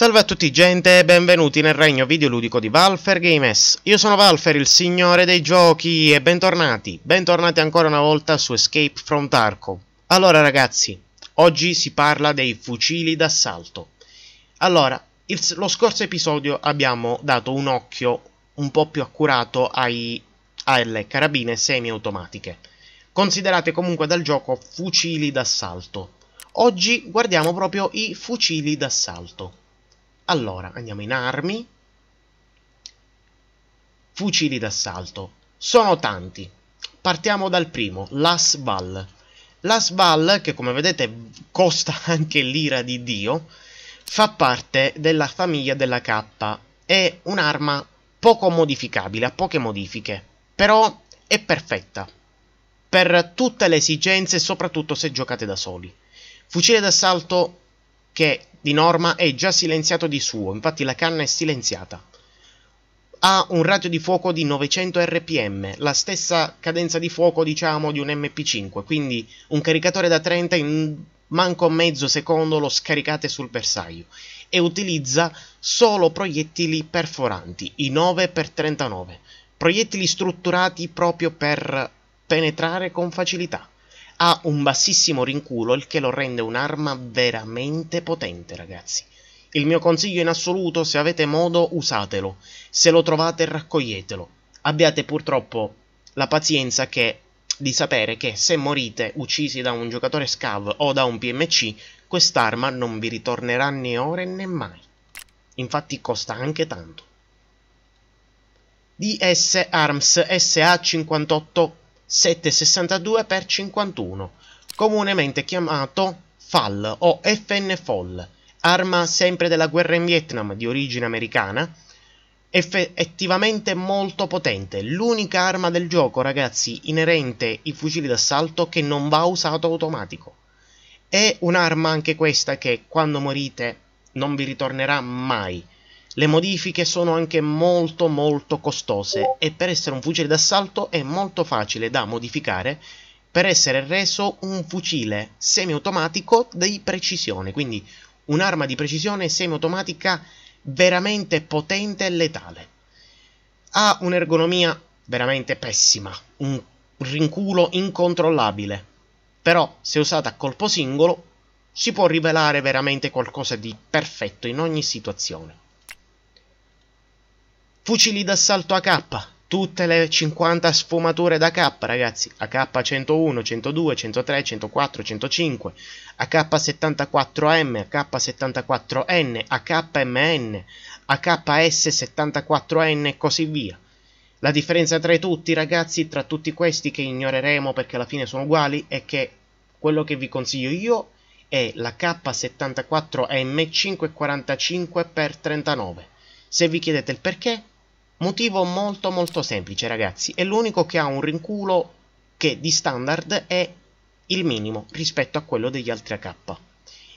Salve a tutti gente e benvenuti nel regno videoludico di Valfer Games. Io sono Valfer, il signore dei giochi e bentornati, bentornati ancora una volta su Escape from Tarkov. Allora ragazzi, oggi si parla dei fucili d'assalto. Allora, il, lo scorso episodio abbiamo dato un occhio un po' più accurato ai, alle carabine semiautomatiche, considerate comunque dal gioco fucili d'assalto. Oggi guardiamo proprio i fucili d'assalto. Allora, andiamo in armi. Fucili d'assalto. Sono tanti. Partiamo dal primo, l'Asval. L'Asval, che come vedete costa anche l'ira di Dio, fa parte della famiglia della K. È un'arma poco modificabile, ha poche modifiche, però è perfetta per tutte le esigenze, soprattutto se giocate da soli. Fucile d'assalto che di norma è già silenziato di suo, infatti la canna è silenziata. Ha un radio di fuoco di 900 rpm, la stessa cadenza di fuoco diciamo di un MP5, quindi un caricatore da 30 in manco mezzo secondo lo scaricate sul bersaglio e utilizza solo proiettili perforanti, i 9x39, proiettili strutturati proprio per penetrare con facilità ha un bassissimo rinculo, il che lo rende un'arma veramente potente, ragazzi. Il mio consiglio in assoluto, se avete modo, usatelo. Se lo trovate, raccoglietelo. Abbiate purtroppo la pazienza che, di sapere che se morite uccisi da un giocatore scav o da un PMC, quest'arma non vi ritornerà né ore né mai. Infatti costa anche tanto. DS Arms SA58 762x51, comunemente chiamato FAL o FN FOL, arma sempre della guerra in Vietnam di origine americana, effettivamente molto potente, l'unica arma del gioco ragazzi inerente ai fucili d'assalto che non va usato automatico. È un'arma anche questa che quando morite non vi ritornerà mai. Le modifiche sono anche molto molto costose e per essere un fucile d'assalto è molto facile da modificare per essere reso un fucile semiautomatico di precisione, quindi un'arma di precisione semiautomatica veramente potente e letale. Ha un'ergonomia veramente pessima, un rinculo incontrollabile, però se usata a colpo singolo si può rivelare veramente qualcosa di perfetto in ogni situazione fucili d'assalto AK, tutte le 50 sfumature da K ragazzi, AK 101, 102, 103, 104, 105, AK 74M, AK 74N, AKMN, AKS 74N e così via. La differenza tra tutti ragazzi, tra tutti questi che ignoreremo perché alla fine sono uguali, è che quello che vi consiglio io è la K74M 545x39. Se vi chiedete il perché, Motivo molto molto semplice ragazzi, è l'unico che ha un rinculo che di standard è il minimo rispetto a quello degli altri AK.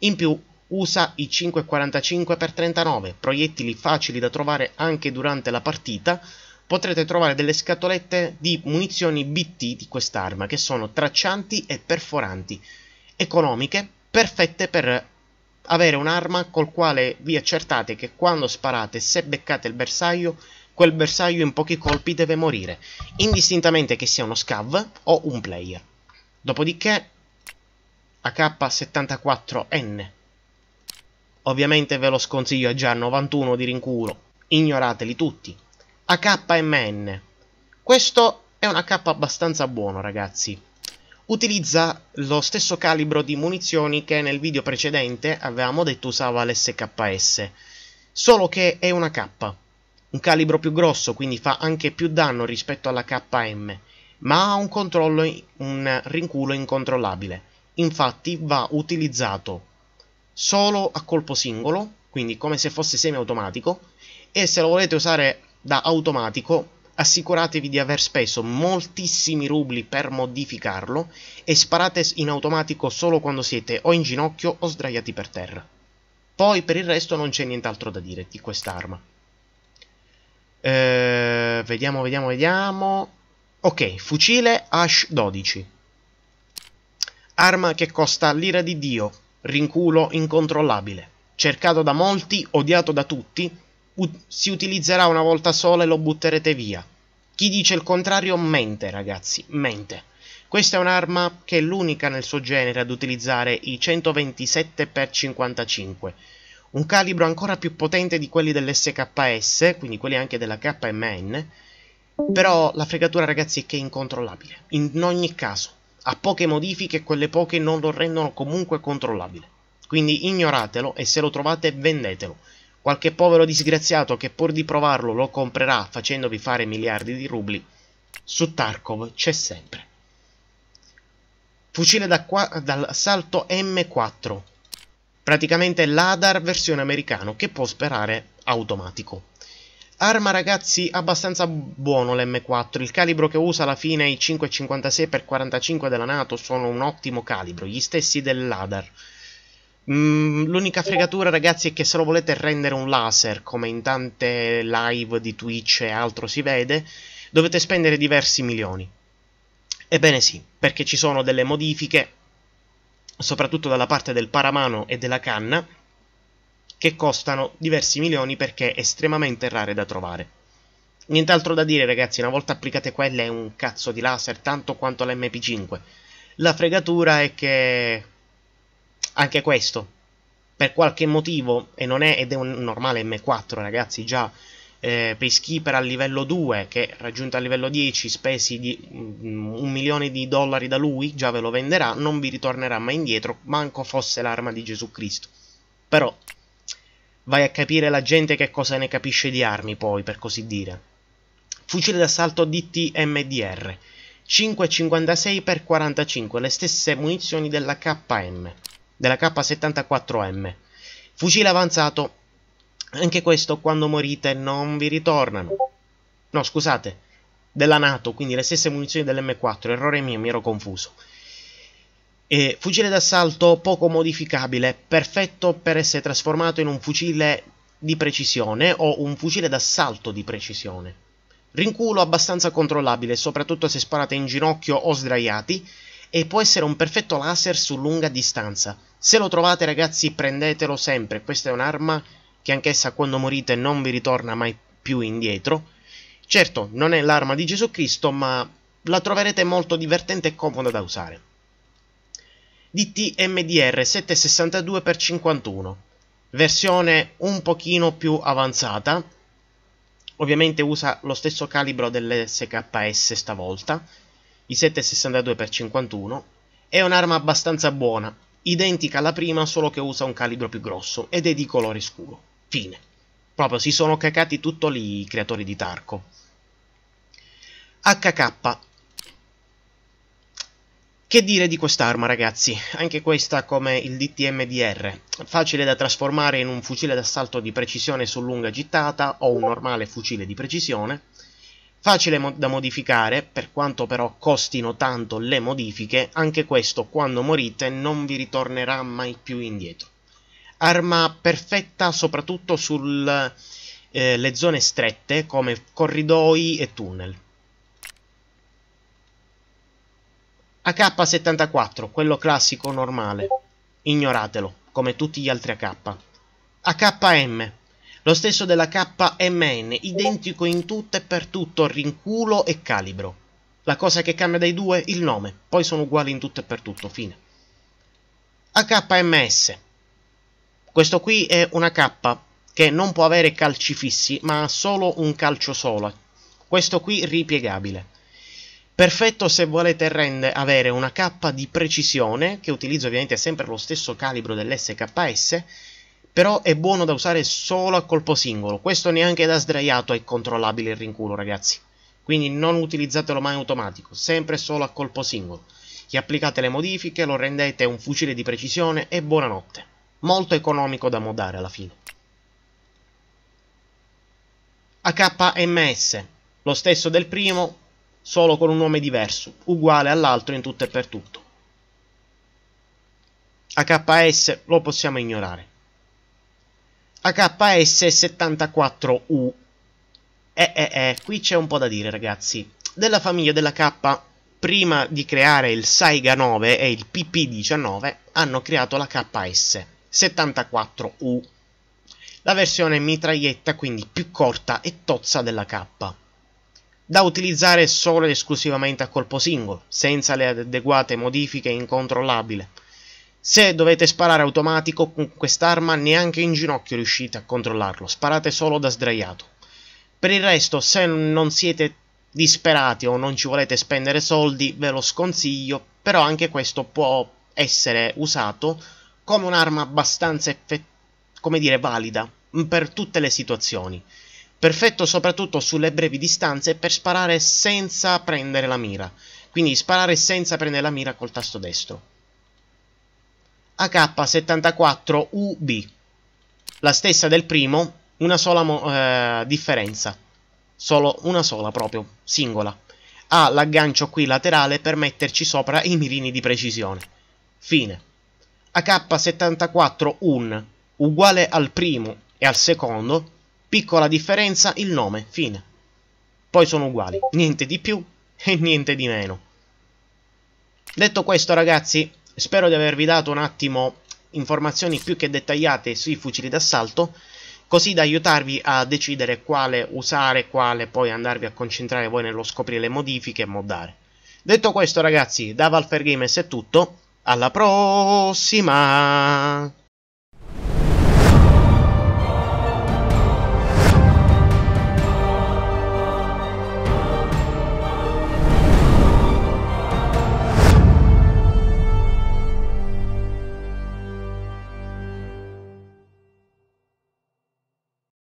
In più usa i 5.45x39, proiettili facili da trovare anche durante la partita, potrete trovare delle scatolette di munizioni BT di quest'arma che sono traccianti e perforanti, economiche, perfette per avere un'arma col quale vi accertate che quando sparate, se beccate il bersaglio, quel bersaglio in pochi colpi deve morire, indistintamente che sia uno scav o un player. Dopodiché AK-74N. Ovviamente ve lo sconsiglio, è già 91 di rincuro, ignorateli tutti. AKMN. Questo è un AK abbastanza buono, ragazzi. Utilizza lo stesso calibro di munizioni che nel video precedente avevamo detto usava l'SKS, solo che è una K un calibro più grosso, quindi fa anche più danno rispetto alla KM, ma ha un controllo, un rinculo incontrollabile. Infatti va utilizzato solo a colpo singolo, quindi come se fosse semiautomatico, e se lo volete usare da automatico assicuratevi di aver speso moltissimi rubli per modificarlo e sparate in automatico solo quando siete o in ginocchio o sdraiati per terra. Poi per il resto non c'è nient'altro da dire di quest'arma. Eh, vediamo, vediamo, vediamo. Ok, fucile Ash 12. Arma che costa l'ira di Dio, rinculo incontrollabile. Cercato da molti, odiato da tutti, si utilizzerà una volta sola e lo butterete via. Chi dice il contrario mente, ragazzi, mente. Questa è un'arma che è l'unica nel suo genere ad utilizzare i 127x55 un calibro ancora più potente di quelli dell'SKS, quindi quelli anche della KMN, però la fregatura ragazzi è che è incontrollabile, in ogni caso, ha poche modifiche e quelle poche non lo rendono comunque controllabile, quindi ignoratelo e se lo trovate vendetelo. Qualche povero disgraziato che pur di provarlo lo comprerà facendovi fare miliardi di rubli, su Tarkov c'è sempre. Fucile da, qua, dal salto M4, Praticamente l'ADAR versione americano che può sperare automatico. Arma ragazzi abbastanza buono l'M4, il calibro che usa alla fine i 5.56x45 della Nato sono un ottimo calibro, gli stessi dell'ADAR. Mm, l'unica fregatura ragazzi è che se lo volete rendere un laser, come in tante live di Twitch e altro si vede, dovete spendere diversi milioni. Ebbene sì, perché ci sono delle modifiche soprattutto dalla parte del paramano e della canna, che costano diversi milioni perché estremamente rare da trovare. Nient'altro da dire ragazzi, una volta applicate quelle è un cazzo di laser tanto quanto l'MP5. La fregatura è che anche questo, per qualche motivo, e non è, ed è un normale M4 ragazzi, già eh, Peschiper al livello 2 che raggiunto al livello 10 spesi di um, un milione di dollari da lui già ve lo venderà non vi ritornerà mai indietro manco fosse l'arma di Gesù Cristo però vai a capire la gente che cosa ne capisce di armi poi per così dire fucile d'assalto DTMDR 5,56x45 le stesse munizioni della KM della K74M fucile avanzato anche questo quando morite non vi ritornano. No, scusate, della Nato, quindi le stesse munizioni dell'M4, errore mio, mi ero confuso. E fucile d'assalto poco modificabile, perfetto per essere trasformato in un fucile di precisione o un fucile d'assalto di precisione. Rinculo abbastanza controllabile, soprattutto se sparate in ginocchio o sdraiati, e può essere un perfetto laser su lunga distanza. Se lo trovate ragazzi prendetelo sempre, questa è un'arma che anch'essa quando morite non vi ritorna mai più indietro. Certo, non è l'arma di Gesù Cristo, ma la troverete molto divertente e comoda da usare. DTMDR 762x51, versione un pochino più avanzata, ovviamente usa lo stesso calibro dell'SKS stavolta, i 762x51, è un'arma abbastanza buona, identica alla prima solo che usa un calibro più grosso ed è di colore scuro. Fine. Proprio si sono cacati tutto lì i creatori di Tarko. HK. Che dire di quest'arma ragazzi? Anche questa come il DTMDR, facile da trasformare in un fucile d'assalto di precisione su lunga gittata o un normale fucile di precisione, facile mo da modificare, per quanto però costino tanto le modifiche, anche questo quando morite non vi ritornerà mai più indietro arma perfetta soprattutto sulle eh, zone strette come corridoi e tunnel. AK-74, quello classico normale, ignoratelo, come tutti gli altri AK. AKM, lo stesso della KMN, identico in tutto e per tutto, rinculo e calibro. La cosa che cambia dai due? Il nome, poi sono uguali in tutto e per tutto, fine. AKMS, questo qui è una K che non può avere calci fissi, ma ha solo un calcio sola. Questo qui ripiegabile. Perfetto se volete rende, avere una K di precisione, che utilizzo ovviamente sempre lo stesso calibro dell'SKS, però è buono da usare solo a colpo singolo. Questo neanche da sdraiato è controllabile il rinculo, ragazzi. Quindi non utilizzatelo mai automatico, sempre solo a colpo singolo. Gli applicate le modifiche, lo rendete un fucile di precisione e buonanotte molto economico da modare alla fine. AKMS, lo stesso del primo, solo con un nome diverso, uguale all'altro in tutto e per tutto. AKS lo possiamo ignorare. AKS74U. Eh eh eh, qui c'è un po' da dire ragazzi. Della famiglia della K, prima di creare il Saiga 9 e il PP19, hanno creato la KS. 74U, la versione mitraglietta quindi più corta e tozza della K, da utilizzare solo ed esclusivamente a colpo singolo, senza le adeguate modifiche incontrollabile. Se dovete sparare automatico con quest'arma neanche in ginocchio riuscite a controllarlo, sparate solo da sdraiato. Per il resto, se non siete disperati o non ci volete spendere soldi, ve lo sconsiglio, però anche questo può essere usato come un'arma abbastanza come dire, valida mm, per tutte le situazioni. Perfetto soprattutto sulle brevi distanze per sparare senza prendere la mira. Quindi sparare senza prendere la mira col tasto destro. AK74UB. La stessa del primo, una sola eh, differenza. Solo una sola proprio, singola. Ha l'aggancio qui laterale per metterci sopra i mirini di precisione. Fine. AK74 UN, uguale al primo e al secondo, piccola differenza il nome, fine. Poi sono uguali, niente di più e niente di meno. Detto questo ragazzi, spero di avervi dato un attimo informazioni più che dettagliate sui fucili d'assalto, così da aiutarvi a decidere quale usare, quale poi andarvi a concentrare voi nello scoprire le modifiche e moddare. Detto questo ragazzi, da Valfergames è tutto, alla prossima!